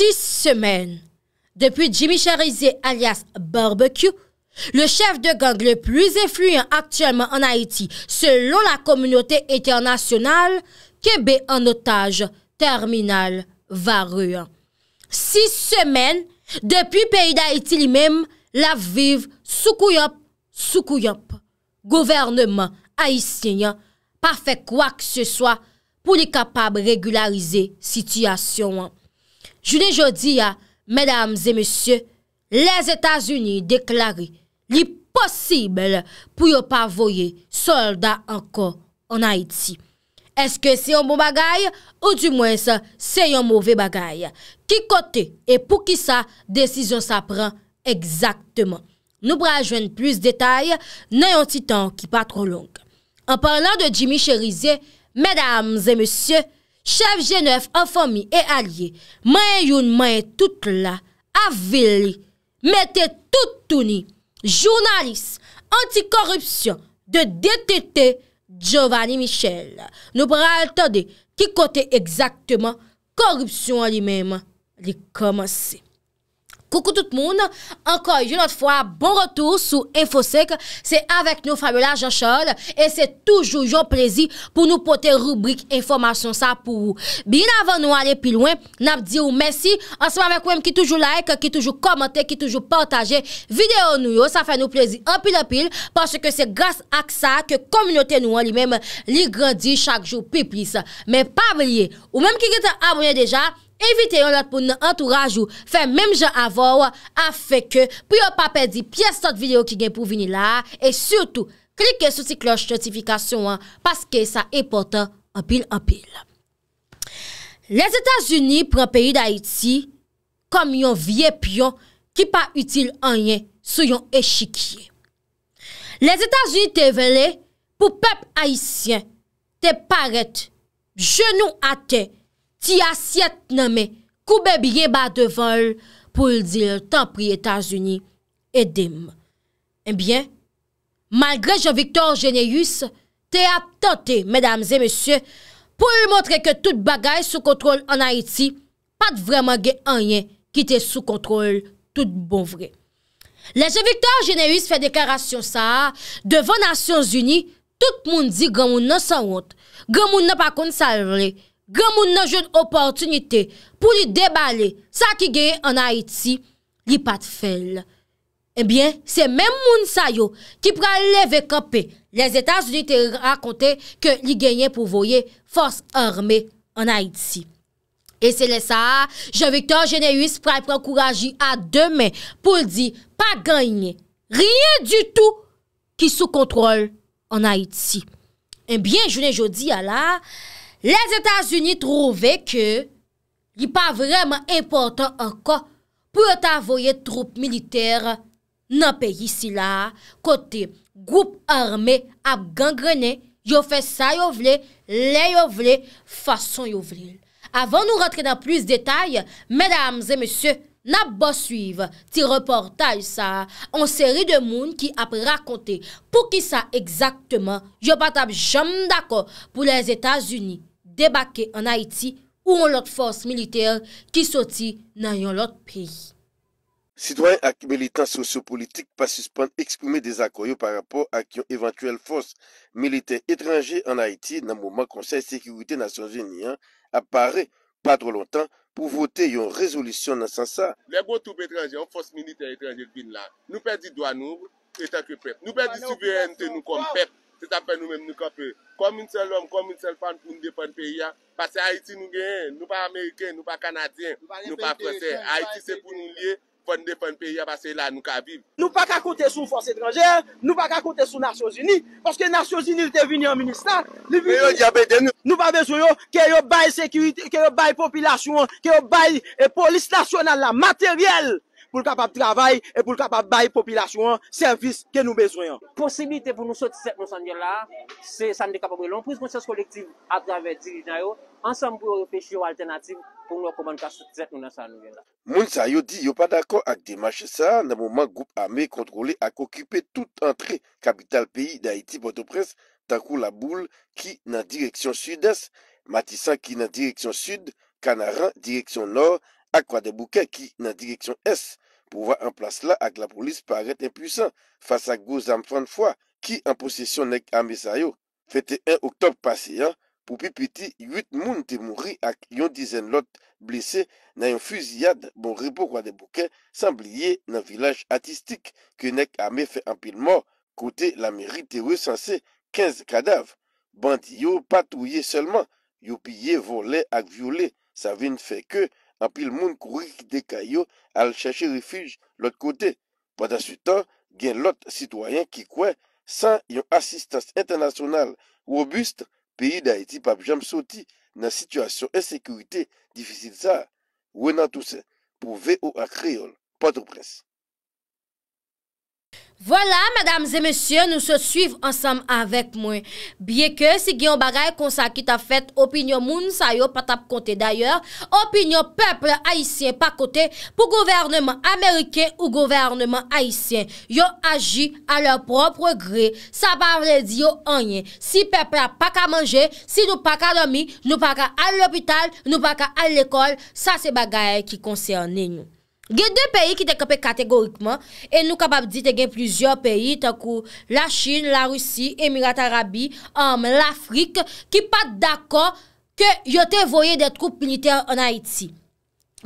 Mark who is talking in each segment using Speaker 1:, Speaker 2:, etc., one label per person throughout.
Speaker 1: six semaines. Depuis Jimmy Charizé, alias Barbecue, le chef de gang le plus influent actuellement en Haïti selon la communauté internationale, est en otage, terminal, Varu. Six semaines, depuis pays d'Haïti lui-même, la vive soukouyop, soukouyop, Gouvernement haïtien, pas fait quoi que ce soit pour les capables régulariser situation. Jounen jodi ya, mèdames et monsieurs, les Etats-Unis déclare l'impossible pou yon pavoyer soldat anko an Haiti. Est-ce que c'est un bon bagay ou du moins c'est un mauvais bagay? Ki kote et pou ki sa desison sa pran exactement? Nou brajwen plus détail, n'ayon titan ki pa tro long. An parlant de Jimmy Cherizier, mèdames et monsieurs, Chef G9, Afomi e Aliye, mayen yon mayen tout la, avili, mette toutouni, jounalist, antikorupsyon de DTT, Giovanni Michel. Nou pral tade ki kote exaktman korupsyon li menman li komanse. Koukou tout moun, ankoj yonot fwa, bon retou sou Infosec, se avek nou Fabiola Jean-Charles E se toujou jou prezi pou nou pote rubrik informasyon sa pou ou Bin avan nou ale pilouen, nap di ou mersi, anseman vek ou em ki toujou like, ki toujou komante, ki toujou pwantaje Videyo nou yo, sa fe nou prezi anpil anpil, parce ke se gas ak sa ke komynoten nou an li men li grandi chak jou pi plis Men pavliye, ou menm ki gite abonye deja evite yon lat pou nan entourage ou fe mèm jen avor an fe ke pou yon pa pedi piye sot video ki gen pou vini la e surtout, klike sou ti kloj stratifikasyon an, paske sa e potan anpil anpil. Les Etats-Unis pou an peyi da Haiti kom yon vie pion ki pa util anyen sou yon echikye. Les Etats-Unis te vele pou pep Haitien te paret genou ate Ti asyet nanme koube bie ba devol pou l'dil tan pri Etats-Unis edim. Ebyen, eh malgre Je Victor Geneus, te ap tante, medamze, mesye, pou l'montre ke tout bagay sou kontrol an Haiti, pat vreman gen anyen ki te sou kontrol tout bon vre. Le Je Victor Geneus fe deklarasyon sa, devan Asyons-Uni, tout moun di gwa moun nan san wot, gwa moun nan pa kon sa vre, gen moun nan joun opotunite pou li debale sa ki genye an Haiti li pat fel. Enbyen, eh se men moun sayo ki pral leve kapè, les Etats-Unis te rakonte ke li genyen pou voye fos armé an Haiti. E se le sa, Jean-Victor Genéus pral pran kouraji a demen pou li di, pa ganyen, riyen du tout ki sou kontrol an Haiti. Enbyen, eh jounen joudi ya la, Les Etats-Unis trouvé ke li pa vremen important anko pou etavoye troupe militer nan pe yisi la. Kote, goup arme ap gangrene, yo fe sa yo vle, le yo vle, fason yo vle. Avan nou rentre nan plus detay, medams e monsye, nan bo suive ti reportaj sa. An seri de moun ki ap rakonte pou ki sa exactement, yo patab jom dako pou les Etats-Unis. debake an Haiti ou an lot force militer ki soti nan yon lot peyi.
Speaker 2: Citoyen ak militant sosyo-politik pa suspende eksprime de zakoyou pa rapor ak yon eventuel force militer etranje an Haiti nan mouman konsey sekurite nasyon jeniyan apare pa drou lontan pou vote yon rezolisyon nan san sa.
Speaker 3: Lebo toube etranje an force militer etranje vin la. Nou pe di do an ouvre etan ke pep. Nou pe di ah, non, souverente non, nou kom pep. Se tapen nou menm nou ka pre. Kom un sel lom, kom un sel fan pou nou depan periya. Pase Haiti nou genyen, nou pa Ameriken, nou pa Kanadyen, nou pa Fransen. Haiti se pou nou liye, pou nou depan periya, pase la nou ka viv. Nou pa ka kote sou Fonse Etranger, nou pa ka kote sou Nasyon Zini. Poske Nasyon Zini li te vini an ministan. Nou pa bezo yo, ke yo bayi sekiriti, ke yo bayi popilasyon, ke yo bayi eh, polis lasyonan la materyel. pou l kapap travay e pou l kapap bay popilasyon, servis ke nou besoyan. Posibilite pou nou soti set moun
Speaker 2: sanyon la, se san de kapap brelon, pou l konsyans
Speaker 3: kolektiv akrave diri naryo, ansan pou l pechiyon alternatif pou nou koman ka soti set moun
Speaker 2: sanyon la. Moun sa yo di yo pa dako ak demache sa, nan mouman goup ame kontrole ak okipe tout antre kapital peyi da iti potopres, tan kou la boule ki nan direksyon sud-es, matisa ki nan direksyon sud, kanaran direksyon nor, akwa de bouke ki nan direksyon es. Pouwa an plas la ak la polis paret impusan. Fasa gwo zam fante fwa. Ki an posesyon nek ame sayo. Fete 1 oktob paseyan. Pou pi piti 8 moun te mouri ak yon dizen lot blise. Nan yon fuziyad moun ripo kwa de bouke. San bliye nan vilaj atistik. Ke nek ame fe ampil mor. Kote la meri te we sanse. 15 kadav. Bandi yo patouye selman. Yo piye vole ak viole. Sa vin fe ke patouye. apil moun kou rik de kayo al chache refuj lot kote. Padansu tan gen lot sitwayen ki kwen san yon asistans internasyonal wobust, peyi da eti pa bjam soti nan situasyon esekurite difisil sa. Wena tousen pou ve ou ak kreol. Padre Pres.
Speaker 1: Voilà, madame et messieurs, nous se suivons ensemble avec moi. Bien que si guen bagaye consacre qu'il a fait opinion moun, ça y'a pas tap conté d'ailleurs, opinion peuple haïtien pas coté, pou gouvernement américain ou gouvernement haïtien, y'a agi à leur propre gré. Ça parle de diyo en y'en. Si peuple a pas ka manje, si nou pa ka l'ami, nou pa ka al l'hôpital, nou pa ka al l'école, ça c'est bagaye ki konseh ennenyou. Gen de peyi ki te kepe kategorikman, en nou kapap di te gen plizyon peyi, takou la Chin, la Rusi, Emirat Arabi, l'Afrik, ki pat d'akon ke yote voye de troupe militer an Haiti.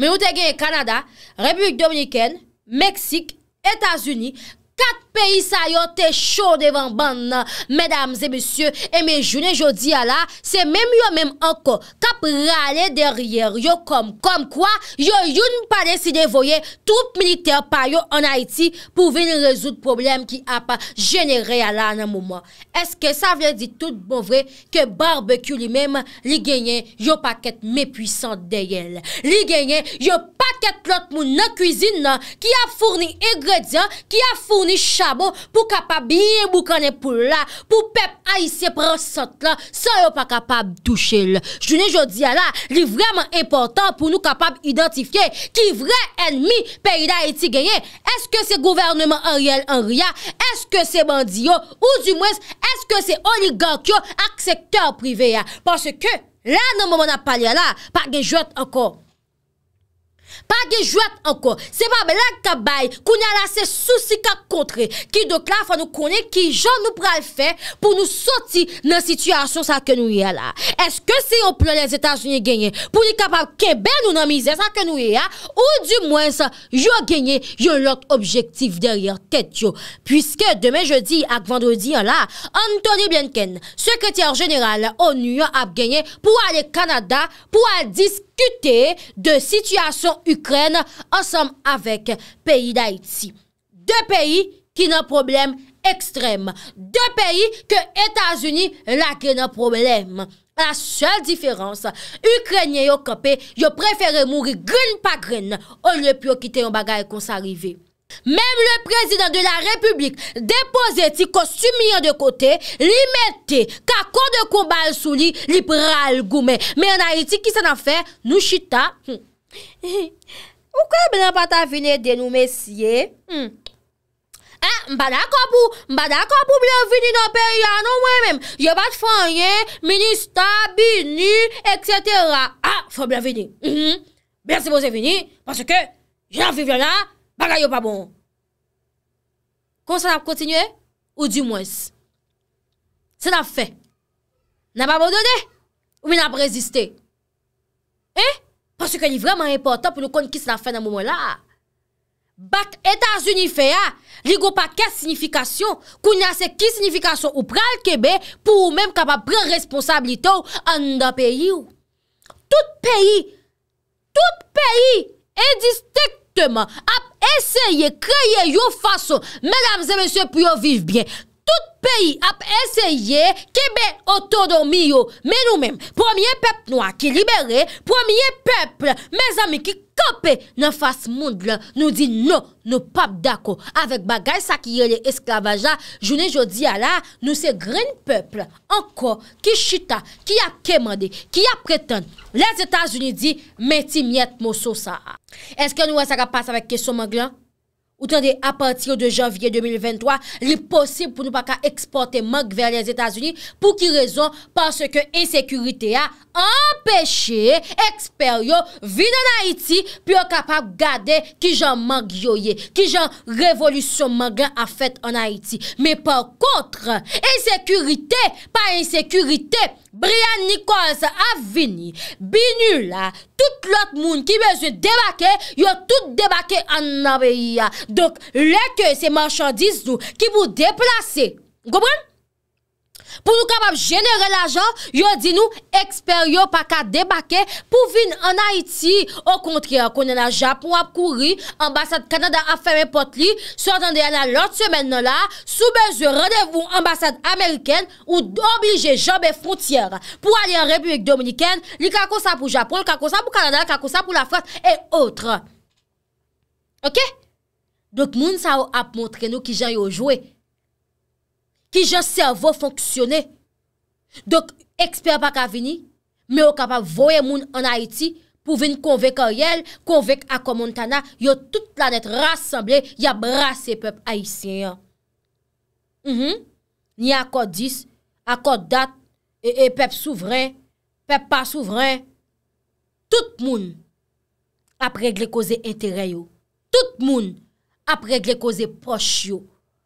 Speaker 1: Men ou te gen Kanada, Republik Dominiken, Meksik, Etasuni, kat... peyi sa yo te chou devan ban nan. Medams e monsye, e me jounen jo di ala, se menm yo menm anko, kap rale deryer yo kom. Kom kwa, yo yon pa desi devoye troup militer pa yo an Haiti pou veni rezout problem ki a pa jenere ala nan moumwa. Eske sa vle di tout bovwe ke barbekyou li menm li genyen yo paket me pwisante deyel. Li genyen yo paket klot moun nan kouzine nan ki a fourni egredyan, ki a fourni chalak, Pou kapab yin mou kane pou la, pou pep a yise pronsat la, sa yo pa kapab douchel. Jouni jodi ya la, li vreman important pou nou kapab identifiye ki vre enmi peyi da eti genye. Eske se gouvernement an riyal an riyal, eske se bandiyo ou zi mwes, eske se oligarkyo ak sektor prive ya. Pase ke la nan non, mou moun ap pale ya la, pa gen jote anko. Pa gejouat anko, se pa belak kabay, koun yalase souci kat kontre, ki do kla fwa nou kounen ki jan nou pral fe, pou nou soti nan situasyon sa ke nou ye la. Eske se yon plo les Etats-Unis genyen pou li kapap kebe nou nan mize sa ke nou ye ya, ou di mwen sa yon genyen yon lot objektif deryer ket yo. Puiske deme jeudi ak vendredi yon la, Anthony Blinken, sekretary general, on yon ap genyen pou ale Kanada, pou ale diske. Kite de sityasyon Ukren ansom avek peyi Daitsi. De peyi ki nan problem ekstrem. De peyi ke Etasuni la ki nan problem. La sel diferans, Ukrenye yo kope yo preferi mouri gwen pa gwen. On ne pyo kite yon bagay kon sa rive. Mem le prezident de la republik depoze ti kos tu miye de kote li mette kako de kou bal sou li li pral goume. Me anayeti ki sanan fe, nou chita. Hmm. Ouke hmm. eh, mba nan pata vini den nou mesye? Mba nan kapou, mba nan kapou mba nan vini nan peri anou mwen men. Je bat fanyen, ministar, bini, etc. Ah, ha, foy mba vini. Bensi mbo zè vini, paske jen aviv yon la Bagay yo pa bon. Kon sa nap kontinye ou di mwes? Se nap fe? Na pa bodone ou mi nap reziste? Eh? Paske li vreman impotant pou nou kon ki se nap fe nan momon la. Bak etas unife ya, li go pa ket sinifikasyon, koun yase ki sinifikasyon ou pral kebe, pou ou menm kapap pre responsabilite ou an nan peyi ou. Tout peyi, tout peyi, indistektman, ap, Eseye kreye yo fason. Medamze mese pou yo viv bien. Tout peyi ap eseye. Kibè otodon mi yo. Menou men. Premier pep nou a ki libere. Premier pep me zami ki kreye. Kope nan fase moun glan nou di nou nou pap dako. Avek bagay sa ki yo le esklavaja, jounen jodi ala nou se gren peple anko ki chita, ki ap kemande, ki ap pretan. Les Etats-Unis di meti miet mou sou sa. Eske nou wese akapas avek kesyon moun glan? Ou tande a pati yo de janvye 2023, li posib pou nou pa ka eksporte mank ver les Etats-Unis pou ki rezon panse ke insekurite a empeshe eksper yo vin an Haiti pi yo kapap gade ki jan mank yoye, ki jan revolusyon mank a fet an Haiti. Me pan kontre, insekurite pa insekurite. Brian Nikon sa avini, binu la, tout lot moun ki veze debake, yo tout debake an nabe ya. Dok, leke se manchandise zou ki bou deplase. Gopon? Pou nou kap ap genere la jan, yon di nou eksper yon pa ka debake pou vin an Haiti. O kontre, konen la Japon ap kouri, ambasade Kanada ap ferme pot li, sotan de yon alot semen nan la, soubez ou radevou ambasade Ameriken ou oblije jan be frontyera pou ali an repu ek Dominiken, li kako sa pou Japon, li kako sa pou Kanada, li kako sa pou la France et autre. Ok? Dok moun sa ap montre nou ki jan yon jowe. ki jen servo fonksyonè. Dok, eksper bak avini, mè ou kapap voye moun an Haiti pou vin konvek an yel, konvek akomontana, yo tout planet rassemblè, ya brase pep Haitien. Mhm. Nye akot dis, akot dat, e, e pep souvren, pep pa souvren, tout moun ap regle koze entereyo. Tout moun ap regle koze procheyo.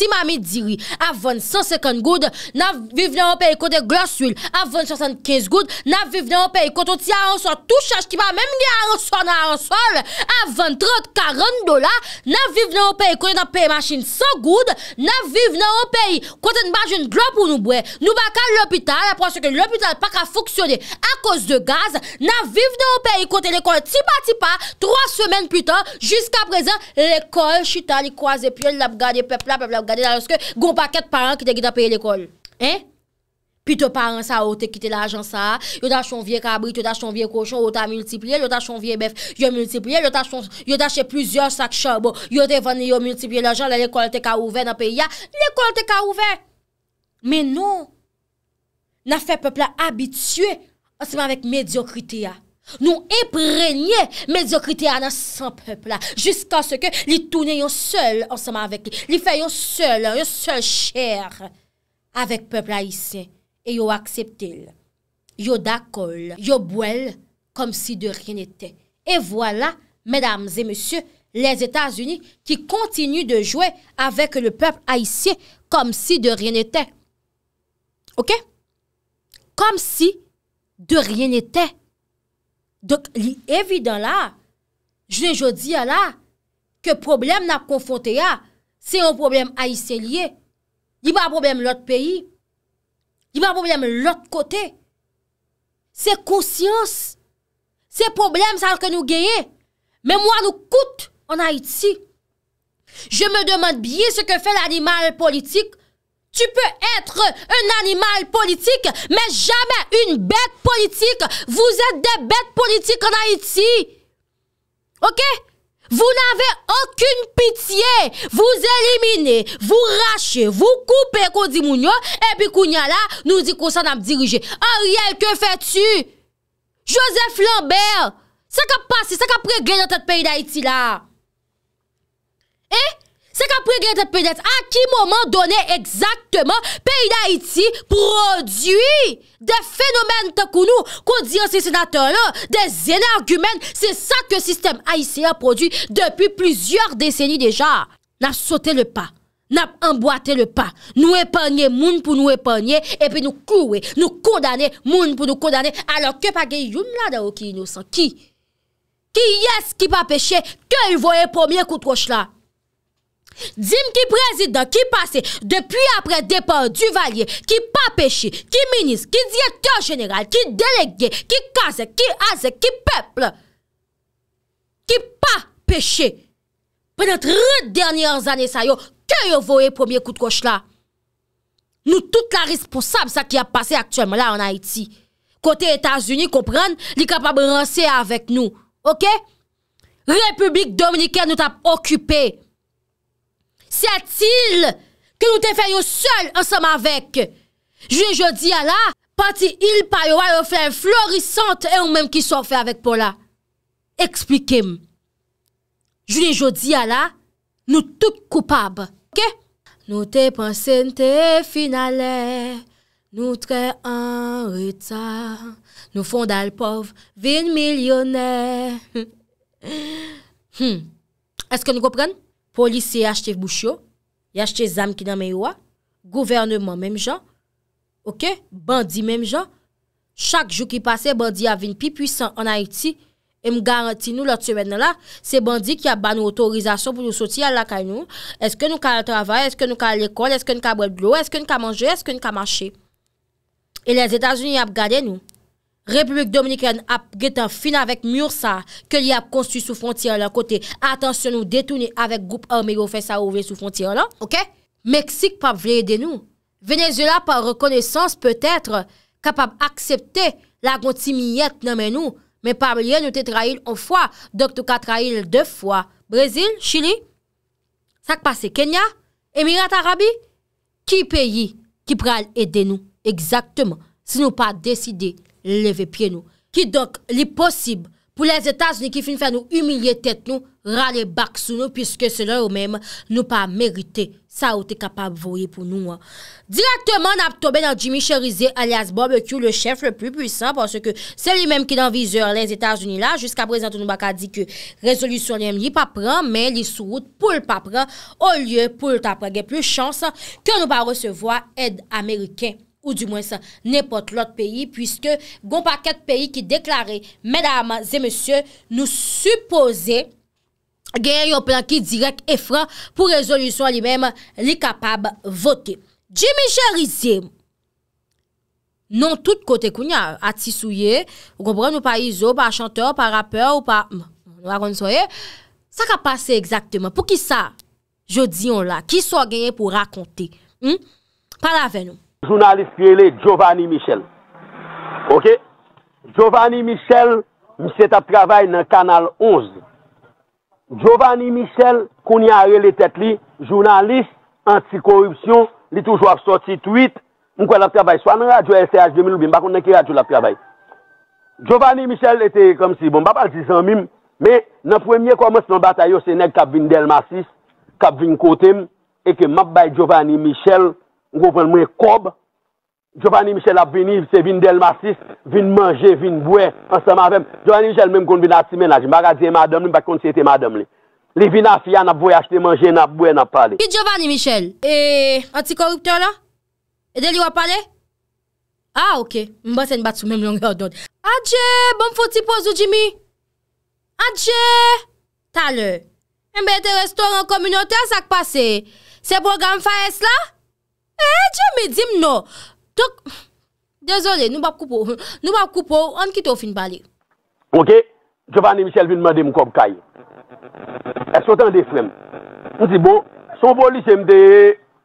Speaker 1: Si mami diri, avon son sekond goud, nan viv nan o peyi kote glosul, avon sasant kes goud, nan viv nan o peyi kote ti a ansol, tou chache ki pa, menm li a ansol nan a ansol, avon trot karon dola, nan viv nan o peyi kote nan peyi masin son goud, nan viv nan o peyi kote nan bajoun glop ou nou bwe, nou bakal lopital, aposye ke lopital pa ka foksyone, akos de gaz, nan viv nan o peyi kote l'ekol tipa tipa, tro semen pli tan, jiska prezen, l'ekol chita, l'ekol chita, Gade nan lòske, goun paket paren ki te gida peye l'ekol. Hein? Pi te paren sa, o te kite l'ajan sa. Yo tache son vie kabrit, yo tache son vie koshon, o ta multiplye, yo tache son vie bef, yo multiplye, yo tache son... Yo tache se plusieurs sakchab, yo te vane yo multiplye l'ajan, la l'ekol te ka ouve nan peye. L'ekol te ka ouve! Men nou, nan fe pepla abitue, anseman vek mediokrite ya. nous imprégner médiocrité dans son peuple jusqu'à ce que les tourne seul ensemble avec lui, les fait seul, un seul chair avec peuple haïtien et yo accepté. Yo d'accord, yo boel comme si de rien n'était. Et voilà, mesdames et messieurs, les États-Unis qui continuent de jouer avec le peuple haïtien comme si de rien n'était. OK Comme si de rien n'était. Dok li evidant la, jne jodi a la, ke problem nap konfonte a, se yon problem a yi se liye, li ba problem lot peyi, li ba problem lot kote, se konsyans, se problem sal ke nou geye, men mwa nou koute an Haiti. Je me demande biye se ke fe l'animal politik, Tu peut être un animal politique, mais jamais une bête politique. Vous êtes des bêtes politiques en Haïti. Ok? Vous n'avez aucune pitié. Vous éliminez, vous rachez, vous coupez Kondimounia, et puis Kouniala nous dit qu'on s'en a dirigé. Ariel, que fais-tu? Joseph Lambert, ça cap passe, ça cap régler dans tout le pays d'Haïti, là. Et? Se kapri gwen te penet, a ki momen donen exaktman peyi da iti prodwi de fenomen takou nou, kou di an se senatèr lè, de zenè argumèn, se sa ke sistem A.I.C.A. prodwi depi plizior deseni dejan. Nap sote le pa, nap emboate le pa, nou epanye moun pou nou epanye, epi nou kouwe, nou kondanye moun pou nou kondanye, alò ke pa gen yon la da ou ki inosan, ki? Ki yes ki pa peche, ke yon voye pomiè kout wosh la? Dime ki prezident, ki pase Depi apre depan du valye Ki pa peche, ki minis Ki direktor jeneral, ki delege Ki kaze, ki aze, ki peple Ki pa peche Penetre Dernye anzane sa yo Ke yo voye premier koutkosh la Nou tout la responsable Sa ki ap pase aktuèm la an Haiti Kote Etats-Unis, kompren Li kapab rense avèk nou Ok? Republik Dominikè nou tap okupè S'yatil, ke nou te fè yo sèl ansèm avèk. Juli, jodi, ala, pati il pa yo wè yo fè florisante e ou mèm ki sò fè avèk pou la. Eksplikim. Juli, jodi, ala, nou tout koupab. Ke? Nou te pensèm te finalè, nou tre an rèta, nou fondal pov, vin milyonè. Hmm. Eske nou koprenn? Polis se yache te bouchyo, yache te zam ki nan men yowa, gouvernement menm jan, ok, bandi menm jan, chak jou ki pase bandi avin pi pwisan an Haiti, em garanti nou lot semen nan la, se bandi ki ap ban ou otorizasyon pou nou soti al la kay nou, eske nou ka al travay, eske nou ka al ekol, eske nou ka abou el blou, eske nou ka manjou, eske nou ka manjou. E les Etats-Unis ap gade nou. Republik Dominikan ap getan fin avèk mursa ke li ap konsti sou fontyan la kote. Atensyon nou detouni avèk goup an me yo fè sa ouve sou fontyan la, ok? Meksik pap vle yede nou. Venezia pa rekonesans peut-être kapap aksepte la gonti miyet nan men nou. Men pap liye nou te trail an fwa. Dok tou ka trail de fwa. Brezil, Chili, sak pase Kenya, Emirat Arabi, ki peyi ki pral yede nou? Eksaktman. Se nou pa desidey leve pye nou, ki dok li posib pou les Etats-Unis ki fin fè nou humiliè tèt nou, râle bak sou nou, piske se lè ou mèm nou pa mèrite, sa ou te kapab voye pou nou. Direktèman ap tobe nan Jimmy Cherizé alias Bob, ki ou le chef le plus pwisan, pwase ke se li mèm ki nan vizeur les Etats-Unis la, jiska prezantounou bak a di ke rezolusyon li mèm li pa pran, men li souout pou l pa pran, ou lye pou l ta pran, gen plus chansan ke nou pa resevoa ed Amerikèn. Ou di mwen sa, ne pot l'ot peyi, pwiske goun pa ket peyi ki deklare, mèdama, zè mèsyè, nou suppose, genye yon plan ki direk efran pou rezolusyon li mèm li kapab vote. Jimmy Cherizye, non tout kote koun ya atisouye, ou kompran nou pa izo, pa chanteur, pa rappeur, ou pa... Non, sa ka pase exakteman. Pou ki sa, jodi yon la, ki so genye pou rakonte, hmm? pa la ven nou.
Speaker 3: Jounalist piye le Giovanni Michel Ok Giovanni Michel Mise ta travay nan kanal 11 Giovanni Michel Kouni a re le tet li Jounalist anti korupsyon Li toujou ap soti tweet Mwen kwa la travay, swan radio SHB Mwen ba konnen ki radio la travay Giovanni Michel ete kom si bon Ba pal di san mim Me nan premye komos nan batayo se neg Kapvin Delmasis, Kapvin Kotem Eke map bay Giovanni Michel Ngo pen mwenye kob, Jovani Michel ap vini, se vin Delmatis, vin manje, vin bwe, anseman avèm. Jovani Michel mèm kon vin ati menaj, magazye madèm, mèm bak kon siti madèm li. Li vin ati yan ap voyajte manje, nan ap bwe, nan ap pale. Ki
Speaker 1: Jovani Michel? Eee, antikorruptor la? Ede li wap pale? A, ok, mwen bwase nbat sou mèm long yon don. Adjè, bon foti pozou jimi? Adjè, talè. Mbe te restoran kominote an sak pase? Se program faes la? Eh, diyo mi dim nou. Tok, dezole, nou wap koupou. Nou wap koupou, an kitou fin bali.
Speaker 3: Ok, Giovanni Michel vin mwen de mwen kop kaye. E sotan de frem. Mwen si bo, son boli jem de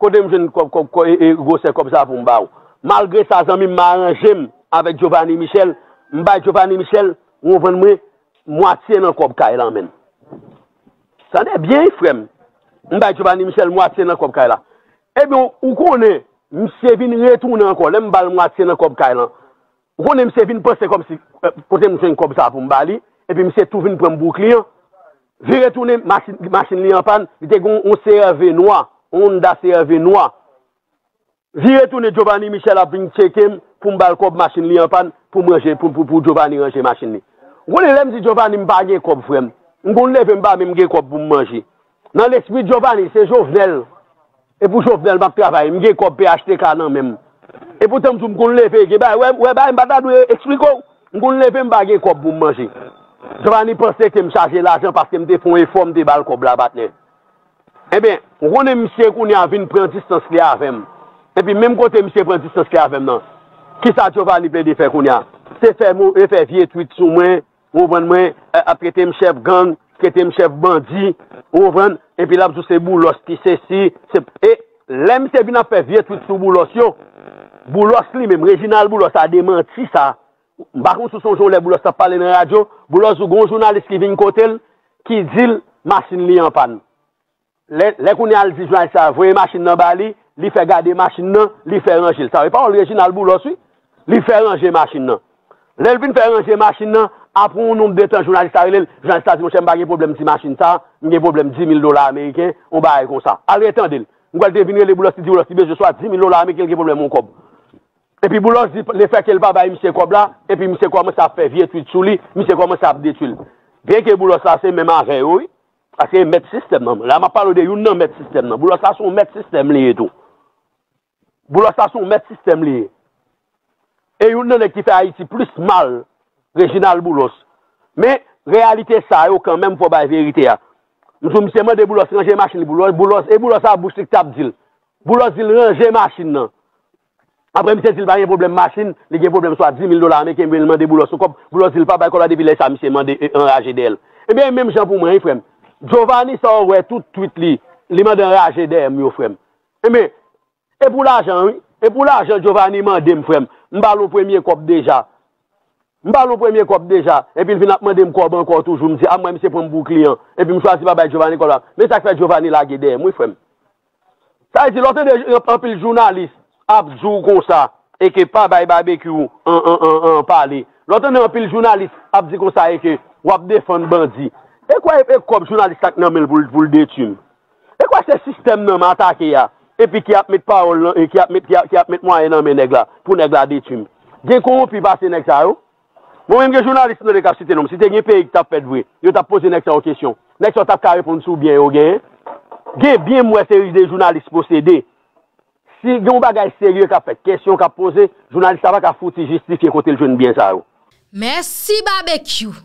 Speaker 3: kote mwen jen kop kop kop e gose kop sa pou mba ou. Malgre sa zan mi maran jem avèk Giovanni Michel, mwen bay Giovanni Michel, mwen ven mwen mwatiye nan kop kaye la men. San e bien frem. Mwen bay Giovanni Michel mwatiye nan kop kaye la. Ebyon, eh ou konen, mse vin retounen anko, lem bal mwa tse nan kob kailan. Konen mse vin poste kom si, kote euh, mse yon kob sa pou mbali, epi eh mse tou vin pou mbou kliyan. Vi retounen, masin li yon pan, ite goun, on serve noa, on da serve noa. Vi retounen, Giovanni Michel apin tse kem, pou mbal kob masin li yon pan, pou mreje, pou, pou, pou, Giovanni reje masin li. Konen lem si Giovanni mba nye kob frem, mgon leve mba mge kob pou mmanje. Nan l'espri Giovanni, se jo vnel. E pou jow venel bak travaye, mge kop be achete ka nan menm. E pou tem sou mkoun leve, ge bay, we bay mbata dwe, ekspliko, mkoun leve mba ge kop boum manje. Jow anipose ke mchaje l ajan parce ke m defon e fom de bal kop la batne. E ben, mkoun e misye koun ya vin pren distans li aven. E pi menm kote misye pren distans li aven nan. Ki sa jow aniple de fe koun ya? Se fe mwen, e fe vie twit sou mwen, mwen mwen aprete mchef gang. kete mchef bandi, ouvran, epi la bzou se boulos ki se si, se pe, lem se bin ap pe vie tout sou boulos yo, boulos li mem, rejinal boulos a dementi sa, bakoun sou son joun le boulos ap pale nan radyo, boulos ou gon joun alis ki vin kote l, ki dil masin li yon pan, le koun yal di joun alis a vwe masin nan ba li, li fe gade masin nan, li feranjil, sa ve pa ol rejinal boulos li, li feranje masin nan, le vin feranje masin nan, Apron noum detan jounalist a rilel, jounalist a zi mwen chen bagye problem di machin ta, mwen gen problem 10.000 dolar Ameriken, on bagye kon sa. Al reten dil. Mwen kalte vinye li boulosti di boulosti bej yo swa 10.000 dolar Ameriken gen problem mwen kob. Epi boulosti di le fekel pa baye msye kob la, epi msye kwa mwen sa fevye tu li, msye kwa mwen sa apde tu li. Ben ke boulosti la se menman gen yo, a se met sistem nan. La ma palo de yon nan met sistem nan. Boulosti la se yon met sistem li eto. Boulosti la se yon met sistem li. E yon nan e ki fe Haiti plus mal. Regional boulos. Me, realite sa yo kanmem fo ba verite ya. Mwen sou misèman de boulos ranje masin li boulos. E boulos a bouche lik tab dil. Boulos dil ranje masin nan. Apre misè dil baye yon problem masin. Lige yon problem so a 10.000 dola me ke mwen yon mande boulos. So kop boulos dil pa baye kola de bilè sa misèman de enraje del. Eme, mwen mwen jen pou mwen yon e frem. Giovanni sa ouwe tout tweet li. Li mande enraje del mwen yo frem. Eme, e pou la jen e Giovanni mande mwen frem. Mwen ba loun premye kop deja. M pa loun premye kop deja, epi l vina ap mwende m kop an kon touj ou m di, a ah, mwen m se pou m bou kliyan, epi m chwazi pa bay Jovani kolap. Men sakpe Jovani la gede, m wifwem. Ta yi e di, loten de yon pil jounalist ap zou kon sa, eke pa bay barbeky ou, an, an, an, an, pa li. Loten de yon pil jounalist ap di kon sa eke, wap defon bandi. E kwa yon e kop jounalist ak nan men voul detyum? E kwa se sistem nan man atake ya? E pi ki ap met mwa enan men negla, pou negla detyum. Gen kon ou pi basen nek sa yo? Mwen bon, mwen ge jounalist nou dek ap sitenoum, siten yon peyi ki tap fet vwe. Yo tap pose nek sa ou kesyon. Nek sa tap ka repond sou bien ou gen. Gen, bie mwen seriouj de jounalist posede. Si yon bagay seriouj ka fet, kesyon ka pose, jounalist ava ka fouti justifiye kote ljoun biensaro.
Speaker 1: Mersi, babekyou.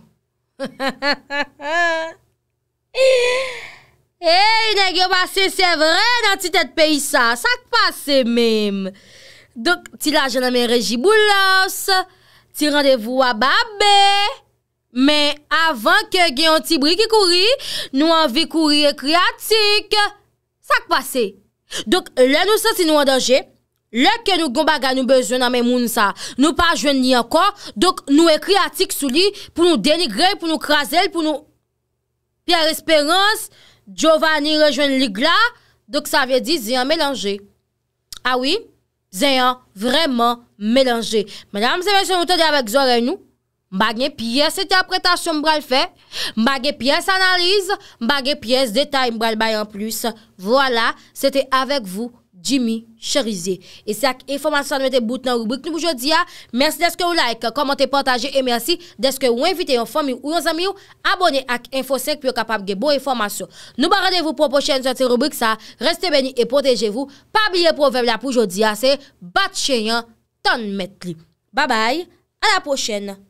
Speaker 1: Hey, nek yo basi, se vre nan ti tet peyi sa. Sa k pasi, mwen mwen. Dok, ti la jounan men reji boulans. Ti randevou wababe. Men avan ke gen yon tibri ki kouri, nou an vi kouri e kreatik. Sa kwa se? Dok le nou sa si nou an danje, le ke nou gombaga nou bezwen an men moun sa. Nou pa jwen ni an kon, dok nou e kreatik sou li pou nou denigre, pou nou krasel, pou nou... Pi ar esperans, Djovani rejwen lig la, dok sa ve di zi an melanje. Awi? Ah Zeyan vreman mèlange. Mèdame, zè mèsyon nou tèdè avèk zò rè nou? Mbagnè piè, sè tè apretasyon mbrel fè? Mbagnè piè, sè analize? Mbagnè piè, sè detay mbrel bayan plus? Vwala, sè tè avèk vwou. Jimmy Charizé. E se ak informasyon nou te bout nan rubrik nou pou jodi ya, mersi deske ou like, komante, pataje, e mersi deske ou invite yon fami ou yon zami ou, abone ak Info 5 pou yo kapab ge bo informasyon. Nou ba radevou pou pochene sot se rubrik sa, reste beni e potejevou, pa bilye pou vebla pou jodi ya, se bat che yon ton metli. Ba bay, a la pochene.